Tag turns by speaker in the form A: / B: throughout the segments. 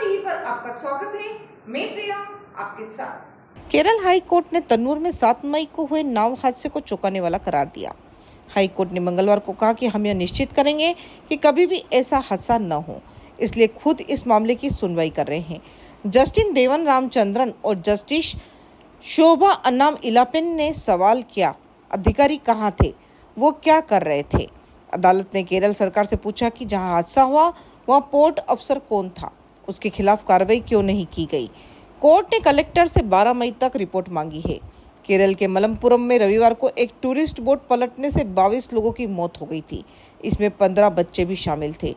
A: TV पर आपका स्वागत है मैं प्रिया आपके साथ केरल हाई कोर्ट ने तन्नूर में सात मई को हुए नाव हादसे को चौंकाने वाला करार दिया हाई कोर्ट ने मंगलवार को कहा कि हम यह निश्चित करेंगे कि कभी भी ऐसा हादसा न हो इसलिए खुद इस मामले की सुनवाई कर रहे हैं जस्टिन देवन रामचंद्रन और जस्टिस शोभा अनाम इलापिन ने सवाल किया अधिकारी कहाँ थे वो क्या कर रहे थे अदालत ने केरल सरकार से पूछा कि जहाँ हादसा हुआ वहाँ पोर्ट अफसर कौन था उसके खिलाफ कार्रवाई क्यों नहीं की गई कोर्ट ने कलेक्टर से 12 मई तक रिपोर्ट मांगी है केरल के मलमपुरम में रविवार को एक टूरिस्ट बोट पलटने से 22 लोगों की मौत हो गई थी इसमें 15 बच्चे भी शामिल थे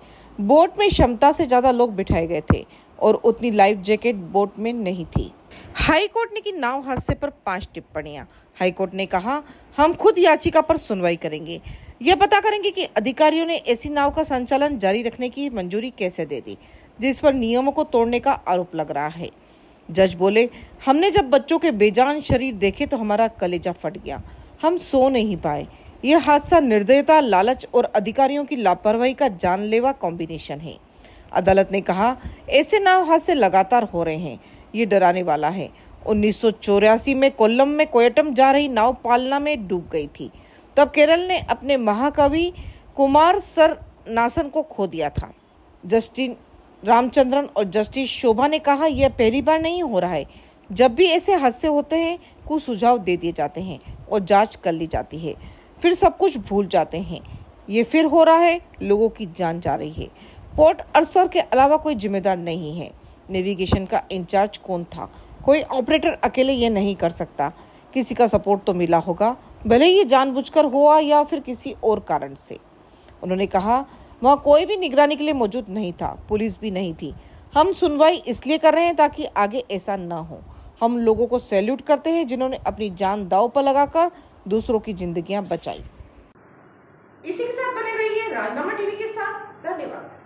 A: बोट में क्षमता से ज़्यादा लोग बिठाए गए थे और उतनी लाइफ जैकेट बोट में नहीं थी हाईकोर्ट ने की नाव हादसे पर पांच टिप्पणियां हाईकोर्ट ने कहा हम खुद याचिका पर सुनवाई करेंगे यह पता करेंगे कि अधिकारियों ने ऐसी नाव का संचालन जारी रखने की मंजूरी कैसे दे दी जिस पर नियमों को तोड़ने का आरोप लग रहा है जज बोले हमने जब बच्चों के बेजान शरीर देखे तो हमारा कलेजा फट गया हम सो नहीं पाए यह हादसा निर्दयता लालच और अधिकारियों की लापरवाही का जानलेवा कॉम्बिनेशन है अदालत ने कहा ऐसे नाव हादसे लगातार हो रहे हैं ये डराने वाला है उन्नीस में कोल्लम में कोयटम जा रही नाव पालना में डूब गई थी तब केरल ने अपने महाकवि कुमार सर नासन को खो दिया था जस्टिन रामचंद्रन और जस्टिस शोभा ने कहा यह पहली बार नहीं हो रहा है जब भी ऐसे हादसे होते हैं कुछ सुझाव दे दिए जाते हैं और जांच कर ली जाती है फिर सब कुछ भूल जाते हैं ये फिर हो रहा है लोगों की जान जा रही है पोर्ट अरसर के अलावा कोई जिम्मेदार नहीं है नेविगेशन का इंचार्ज कौन था कोई ऑपरेटर अकेले ये नहीं कर सकता किसी का सपोर्ट तो मिला होगा भले ये जानबूझकर हुआ या फिर किसी और कारण से उन्होंने कहा वहाँ कोई भी निगरानी के लिए मौजूद नहीं था पुलिस भी नहीं थी हम सुनवाई इसलिए कर रहे हैं ताकि आगे ऐसा ना हो हम लोगों को सैल्यूट करते हैं जिन्होंने अपनी जान दाव पर लगाकर दूसरों की जिंदगियां बचाई इसी के साथ बने रहिए राजनामा टीवी के साथ धन्यवाद